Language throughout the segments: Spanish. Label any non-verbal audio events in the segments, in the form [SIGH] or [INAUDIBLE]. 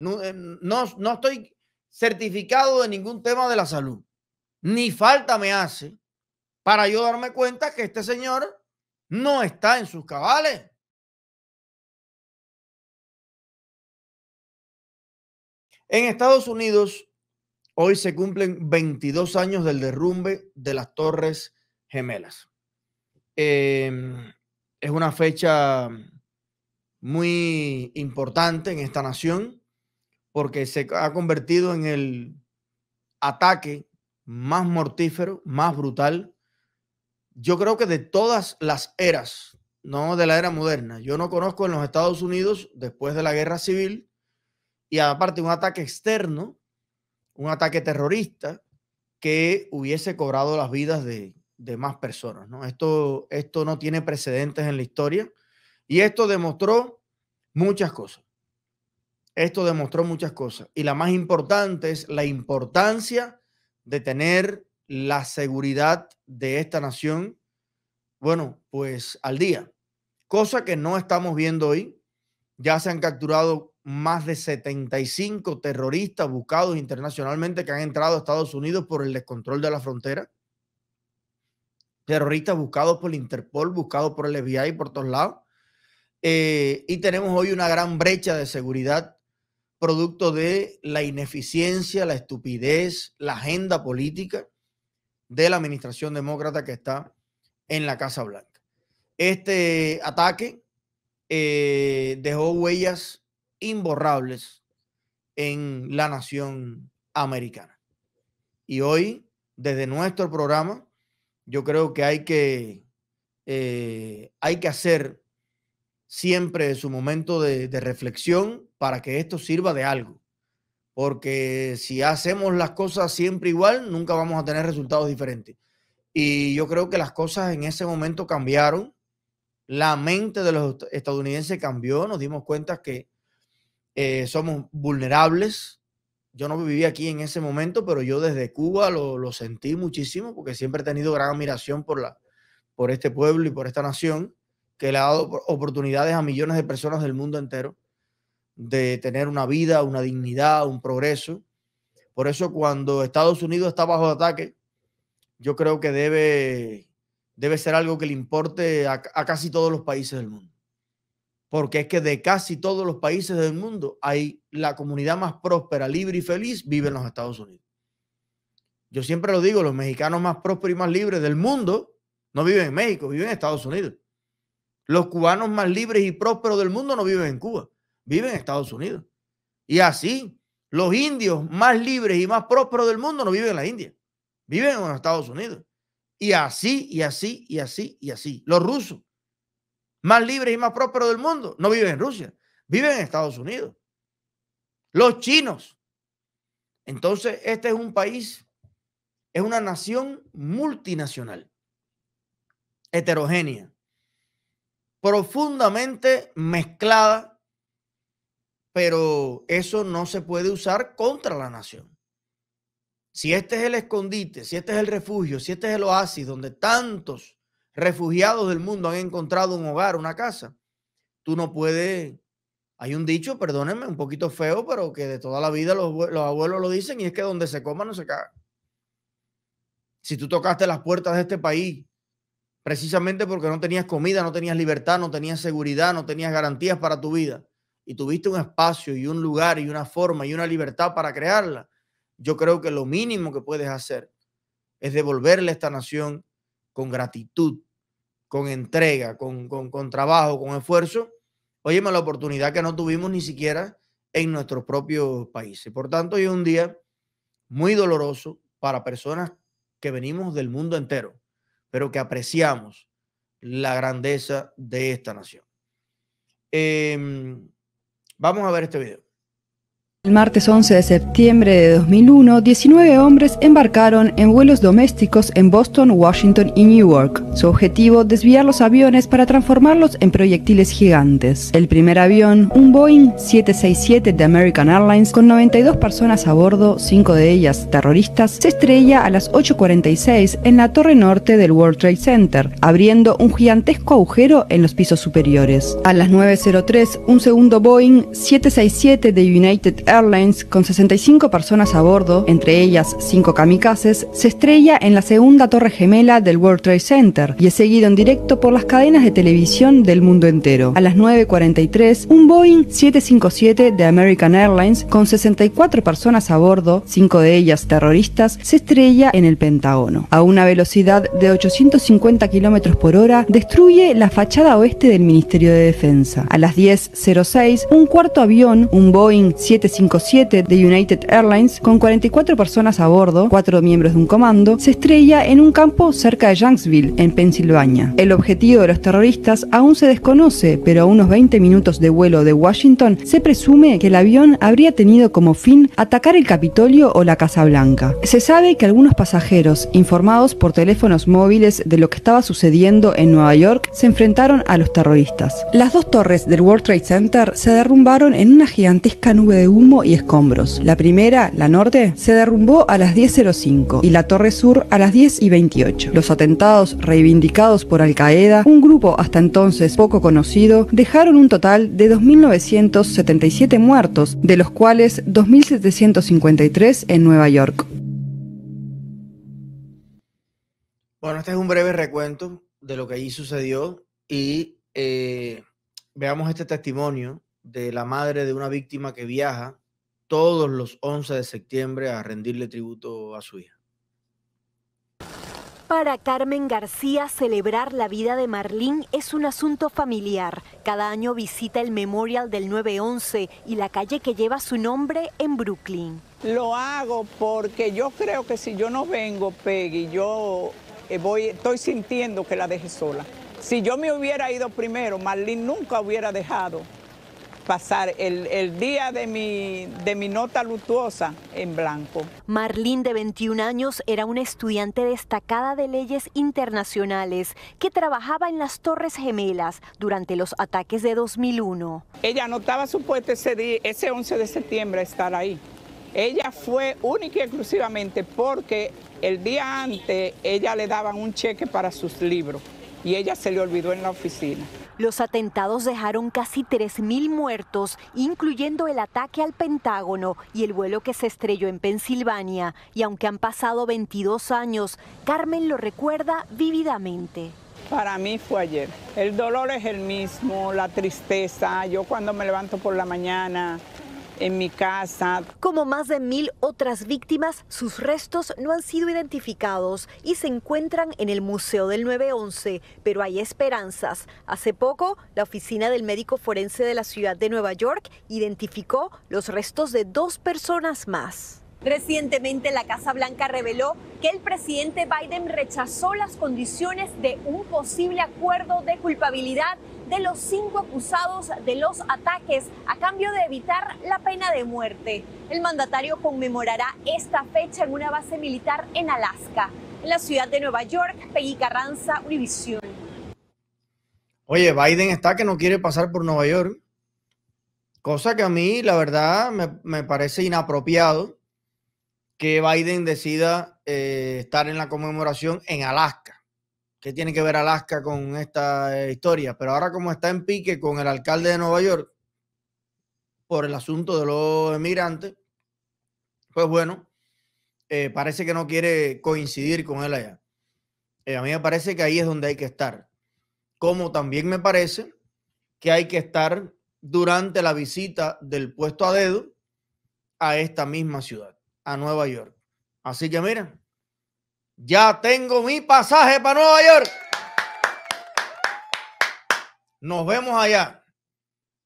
Eh, no, estoy certificado de ningún tema de la salud. Ni falta me hace para yo darme cuenta que este señor no está en sus cabales. En Estados Unidos, hoy se cumplen 22 años del derrumbe de las Torres Gemelas. Em, es una fecha muy importante en esta nación porque se ha convertido en el ataque más mortífero, más brutal. Yo creo que de todas las eras, no de la era moderna, yo no conozco en los Estados Unidos después de la guerra civil y aparte un ataque externo, un ataque terrorista que hubiese cobrado las vidas de, más personas. ¿no? Esto, esto no tiene precedentes en la historia y esto demostró muchas cosas. Esto demostró muchas cosas y la más importante es la importancia de tener la seguridad de esta nación, bueno, pues al día, cosa que no estamos viendo hoy. Ya se han capturado más de 75 terroristas buscados internacionalmente que han entrado a Estados Unidos por el descontrol de la frontera. Terroristas buscados por Interpol, buscados por el FBI por todos lados. Eh, y tenemos hoy una gran brecha de seguridad producto de la ineficiencia, la estupidez, la agenda política de la administración demócrata que está en la Casa Blanca. Este ataque eh, dejó huellas imborrables en la nación americana. Y hoy, desde nuestro programa, yo creo que hay que, eh, hay que hacer siempre su momento de, reflexión para que esto sirva de algo. Porque si hacemos las cosas siempre igual, nunca vamos a tener resultados diferentes. Y yo creo que las cosas en ese momento cambiaron. La mente de los estadounidenses cambió. Nos dimos cuenta que eh, somos vulnerables. Yo no vivía aquí en ese momento, pero yo desde Cuba lo, sentí muchísimo porque siempre he tenido gran admiración por, la, por este pueblo y por esta nación que le ha dado oportunidades a millones de personas del mundo entero de tener una vida, una dignidad, un progreso. Por eso cuando Estados Unidos está bajo ataque, yo creo que debe, debe ser algo que le importe a, casi todos los países del mundo. Porque es que de casi todos los países del mundo hay la comunidad más próspera, libre y feliz, vive en los Estados Unidos. Yo siempre lo digo, los mexicanos más prósperos y más libres del mundo no viven en México, viven en Estados Unidos. Los cubanos más libres y prósperos del mundo no viven en Cuba, viven en Estados Unidos. Y así, los indios más libres y más prósperos del mundo no viven en la India, viven en Estados Unidos. Y así, y así, y así, y así. Los rusos, más libres y más prósperos del mundo, no viven en Rusia, viven en Estados Unidos. Los chinos. Entonces, este es un país, es una nación multinacional, heterogénea, profundamente mezclada, pero eso no se puede usar contra la nación. Si este es el escondite, si este es el refugio, si este es el oasis donde tantos refugiados del mundo han encontrado un hogar, una casa, tú no puedes hay un dicho, perdónenme, un poquito feo, pero que de toda la vida los, abuelos lo dicen y es que donde se coma no se caga. Si tú tocaste las puertas de este país precisamente porque no tenías comida, no tenías libertad, no tenías seguridad, no tenías garantías para tu vida y tuviste un espacio y un lugar y una forma y una libertad para crearla, yo creo que lo mínimo que puedes hacer es devolverle a esta nación con gratitud, con entrega, con, trabajo, con esfuerzo, óyeme, la oportunidad que no tuvimos ni siquiera en nuestros propios países. Por tanto, hoy es un día muy doloroso para personas que venimos del mundo entero pero que apreciamos la grandeza de esta nación. Em, vamos a ver este video. El martes 11 de septiembre de 2001, 19 hombres embarcaron en vuelos domésticos en Boston, Washington y Newark. Su objetivo, desviar los aviones para transformarlos en proyectiles gigantes. El primer avión, un Boeing 767 de American Airlines con 92 personas a bordo, 5 de ellas terroristas, se estrella a las 8.46 en la torre norte del World Trade Center, abriendo un gigantesco agujero en los pisos superiores. A las 9.03, un segundo Boeing 767 de United Airlines Airlines, con 65 personas a bordo, entre ellas 5 kamikazes, se estrella en la segunda torre gemela del World Trade Center y es seguido en directo por las cadenas de televisión del mundo entero. A las 9.43, un Boeing 757 de American Airlines, con 64 personas a bordo, 5 de ellas terroristas, se estrella en el Pentágono. A una velocidad de 850 km por hora, destruye la fachada oeste del Ministerio de Defensa. A las 10.06, un cuarto avión, un Boeing 757, 757 de United Airlines, con 44 personas a bordo, cuatro miembros de un comando, se estrella en un campo cerca de Yanksville, en Pensilvania. El objetivo de los terroristas aún se desconoce, pero a unos 20 minutos de vuelo de Washington se presume que el avión habría tenido como fin atacar el Capitolio o la Casa Blanca. Se sabe que algunos pasajeros, informados por teléfonos móviles de lo que estaba sucediendo en Nueva York, se enfrentaron a los terroristas. Las dos torres del World Trade Center se derrumbaron en una gigantesca nube de humo y escombros. La primera, la norte, se derrumbó a las 10.05 y la torre sur a las 10.28. Los atentados reivindicados por Al Qaeda, un grupo hasta entonces poco conocido, dejaron un total de 2.977 muertos, de los cuales 2.753 en Nueva York. Bueno, este es un breve recuento de lo que allí sucedió y eh, veamos este testimonio de la madre de una víctima que viaja todos los 11 de septiembre a rendirle tributo a su hija. Para Carmen García, celebrar la vida de Marlín es un asunto familiar. Cada año visita el Memorial del 911 y la calle que lleva su nombre en Brooklyn. Lo hago porque yo creo que si yo no vengo, Peggy, yo eh, estoy sintiendo que la deje sola. Si yo me hubiera ido primero, Marlín nunca hubiera dejado pasar el, día de mi, de mi nota luctuosa en blanco. Marlene, de 21 años, era una estudiante destacada de leyes internacionales que trabajaba en las Torres Gemelas durante los ataques de 2001. Ella anotaba su puesto ese, ese 11 de septiembre estar ahí. Ella fue única y exclusivamente porque el día antes ella le daban un cheque para sus libros y ella se le olvidó en la oficina. Los atentados dejaron casi 3.000 muertos, incluyendo el ataque al Pentágono y el vuelo que se estrelló en Pensilvania. Y aunque han pasado 22 años, Carmen lo recuerda vívidamente. Para mí fue ayer. El dolor es el mismo, la tristeza. Yo cuando me levanto por la mañana, en mi casa. Como más de mil otras víctimas, sus restos no han sido identificados y se encuentran en el Museo del 911, pero hay esperanzas. Hace poco, la oficina del médico forense de la ciudad de Nueva York identificó los restos de dos personas más. Recientemente la Casa Blanca reveló que el presidente Biden rechazó las condiciones de un posible acuerdo de culpabilidad de los cinco acusados de los ataques a cambio de evitar la pena de muerte. El mandatario conmemorará esta fecha en una base militar en Alaska. En la ciudad de Nueva York, Peggy Carranza, Univisión. Oye, Biden está que no quiere pasar por Nueva York. Cosa que a mí, la verdad, me, parece inapropiado que Biden decida eh, estar en la conmemoración en Alaska. ¿Qué tiene que ver Alaska con esta eh, historia, pero ahora como está en pique con el alcalde de Nueva York por el asunto de los emigrantes, pues bueno, eh, parece que no quiere coincidir con él allá. Eh, a mí me parece que ahí es donde hay que estar. Como también me parece que hay que estar durante la visita del puesto a dedo a esta misma ciudad, a Nueva York. Así que mira, ya tengo mi pasaje para Nueva York. Nos vemos allá.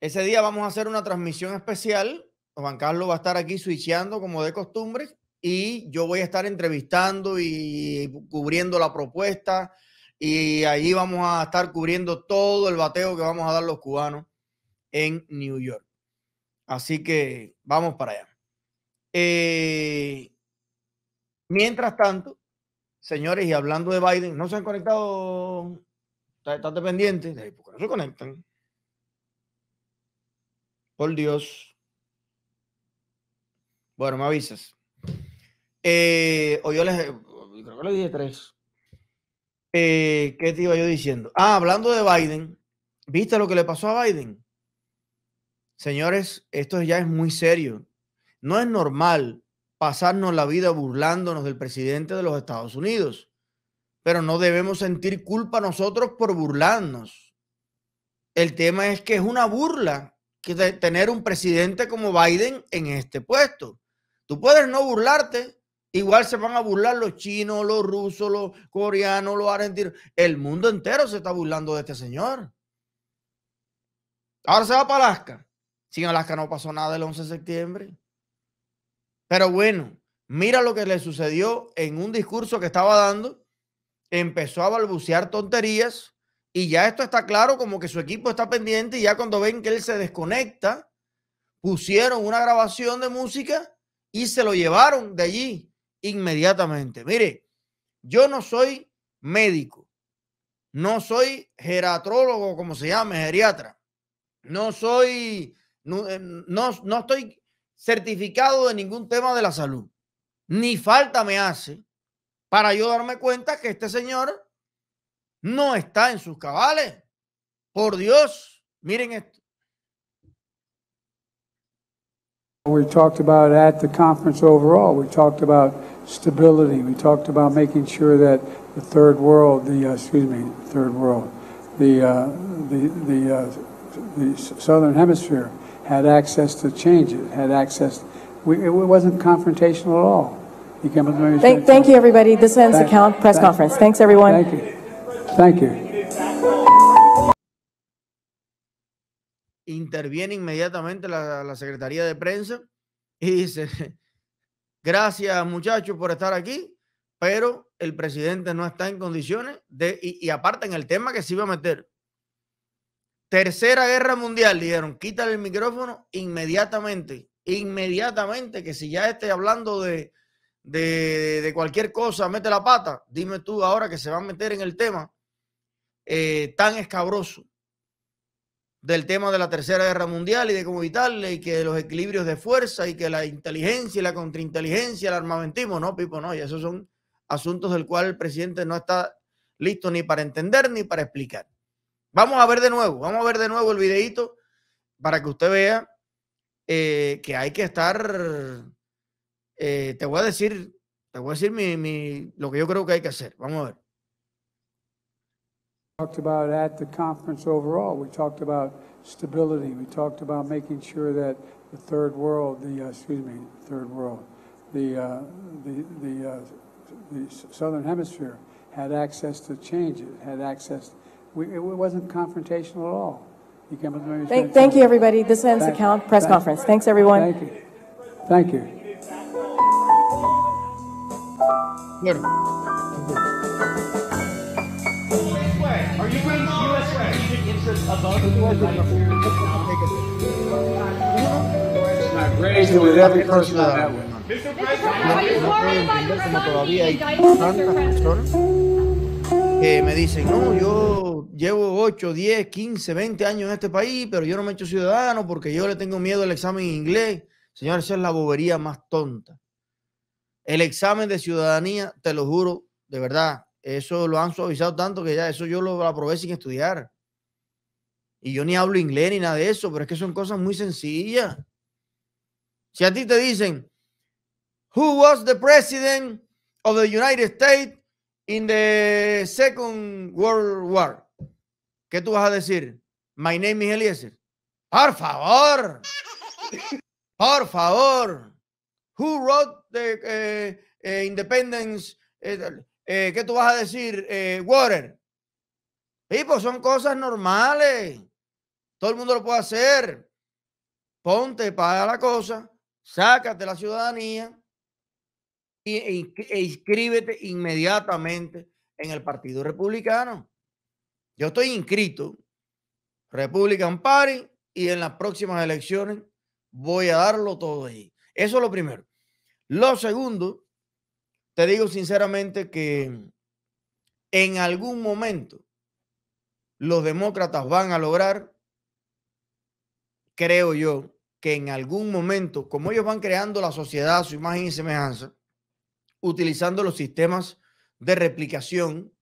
Ese día vamos a hacer una transmisión especial. Juan Carlos va a estar aquí switchando como de costumbre y yo voy a estar entrevistando y cubriendo la propuesta y ahí vamos a estar cubriendo todo el bateo que vamos a dar los cubanos en New York. Así que vamos para allá. Eh, mientras tanto, Señores, y hablando de Biden, no se han conectado. están dependientes, ¿Por no se conectan? Por Dios. Bueno, me avisas. Eh, o yo les. Creo que le dije tres. Eh, ¿Qué te iba yo diciendo? Ah, hablando de Biden. ¿Viste lo que le pasó a Biden? Señores, esto ya es muy serio. No es normal pasarnos la vida burlándonos del presidente de los Estados Unidos, pero no debemos sentir culpa nosotros por burlarnos. El tema es que es una burla que tener un presidente como Biden en este puesto. Tú puedes no burlarte, igual se van a burlar los chinos, los rusos, los coreanos, los argentinos. El mundo entero se está burlando de este señor. Ahora se va para Alaska. Sin Alaska no pasó nada el 11 de septiembre. Pero bueno, mira lo que le sucedió en un discurso que estaba dando. Empezó a balbucear tonterías y ya esto está claro como que su equipo está pendiente y ya cuando ven que él se desconecta, pusieron una grabación de música y se lo llevaron de allí inmediatamente. Mire, yo no soy médico, no soy geratrólogo, como se llama, geriatra, no soy, no, eh, no estoy certificado de ningún tema de la salud. Ni falta me hace para yo darme cuenta que este señor no está en sus cabales. Por Dios, miren esto. We talked about at the conference overall. We talked about stability. We talked about making sure that the third world, the uh, excuse me, third world, the uh, the the, uh, the southern hemisphere had access to change it, had access. We, it wasn't confrontational at all. You came up thank, thank you, everybody. This ends thank, the count press thank, conference. Thanks, everyone. Thank you. Thank you. Interviene inmediatamente la, la Secretaría de Prensa y dice, [LAUGHS] gracias muchachos por estar aquí, pero el presidente no está en condiciones de, y, y aparte en el tema que se iba a meter, Tercera Guerra Mundial, dijeron, quítale el micrófono inmediatamente, inmediatamente, que si ya esté hablando de, de, cualquier cosa, mete la pata, dime tú ahora que se va a meter en el tema eh, tan escabroso del tema de la Tercera Guerra Mundial y de cómo evitarle y que los equilibrios de fuerza y que la inteligencia y la contrainteligencia, el armamentismo, no, Pipo, no, y esos son asuntos del cual el presidente no está listo ni para entender ni para explicar. Vamos a ver de nuevo, vamos a ver de nuevo el videito para que usted vea eh, que hay que estar, eh, te voy a decir, te voy a decir mi, mi, lo que yo creo que hay que hacer. Vamos a ver. Talked about at the conference overall. We talked about stability. We talked about making sure that the third world, the uh, excuse me, third world, the uh, the the, uh, the southern hemisphere had access to change. It had access We, it wasn't confrontational at all. You came up Thank, thank you, everybody. This ends thank, the count press thank, conference. Thanks, everyone. Thank you. Thank you. Later. you Mr. Uh, President, are you worried about que me dicen, no, yo llevo 8, 10, 15, 20 años en este país, pero yo no me he hecho ciudadano porque yo le tengo miedo al examen en inglés. Señor, esa es la bobería más tonta. El examen de ciudadanía, te lo juro, de verdad, eso lo han suavizado tanto que ya eso yo lo aprobé sin estudiar. Y yo ni hablo inglés ni nada de eso, pero es que son cosas muy sencillas. Si a ti te dicen, Who was the president of the United States in the Second World War. ¿Qué tú vas a decir? My name is Eliezer. Por favor. Por favor. Who wrote the eh, eh, Independence? Eh, ¿Qué tú vas a decir? water. Y pues son cosas normales. Todo el mundo lo puede hacer. Ponte para la cosa. Sácate la ciudadanía. E, e inscríbete inmediatamente en el Partido Republicano. Yo estoy inscrito, Republican Party, y en las próximas elecciones voy a darlo todo ahí. Eso es lo primero. Lo segundo, te digo sinceramente que en algún momento los demócratas van a lograr, creo yo, que en algún momento, como ellos van creando la sociedad, su imagen y semejanza, utilizando los sistemas de replicación,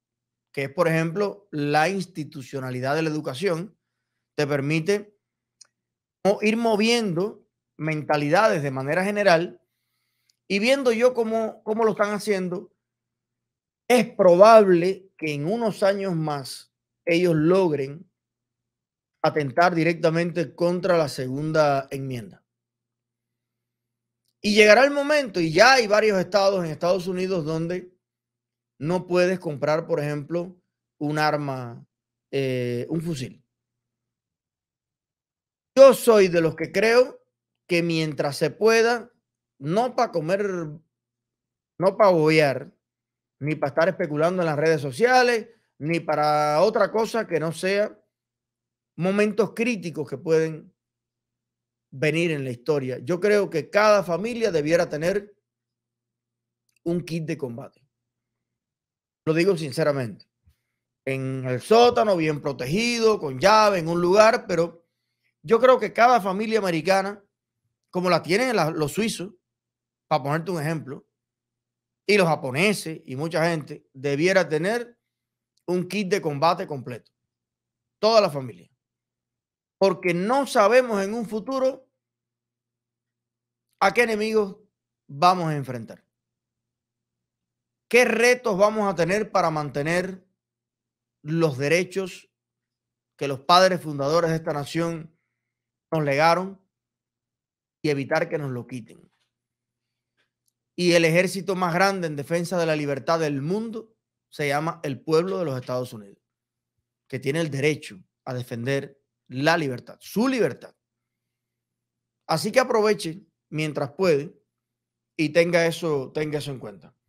que es, por ejemplo, la institucionalidad de la educación, te permite ir moviendo mentalidades de manera general y viendo yo cómo, lo están haciendo, es probable que en unos años más ellos logren atentar directamente contra la segunda enmienda. Y llegará el momento, y ya hay varios estados en Estados Unidos donde no puedes comprar, por ejemplo, un arma, eh, un fusil. Yo soy de los que creo que mientras se pueda, no para comer, no para bobear, ni para estar especulando en las redes sociales, ni para otra cosa que no sea momentos críticos que pueden venir en la historia. Yo creo que cada familia debiera tener un kit de combate. Lo digo sinceramente. En el sótano, bien protegido, con llave, en un lugar, pero yo creo que cada familia americana, como la tienen los suizos, para ponerte un ejemplo, y los japoneses y mucha gente, debiera tener un kit de combate completo. Toda la familia porque no sabemos en un futuro a qué enemigos vamos a enfrentar. ¿Qué retos vamos a tener para mantener los derechos que los padres fundadores de esta nación nos legaron y evitar que nos lo quiten? Y el ejército más grande en defensa de la libertad del mundo se llama el pueblo de los Estados Unidos, que tiene el derecho a defender la libertad, su libertad. Así que aproveche mientras puede y tenga eso, tenga eso en cuenta.